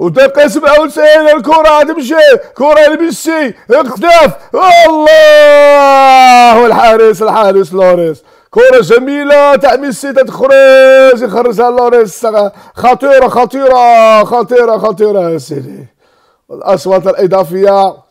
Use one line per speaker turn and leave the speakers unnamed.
وتقسم حسين الكرة تمشي كرة لميسي اقتاف الله الحارس الحارس لوريس كرة جميلة تاع ميسي تتخرج يخرجها لوريس خطيرة خطيرة خطيرة خطيرة يا سيدي الأصوات الإضافية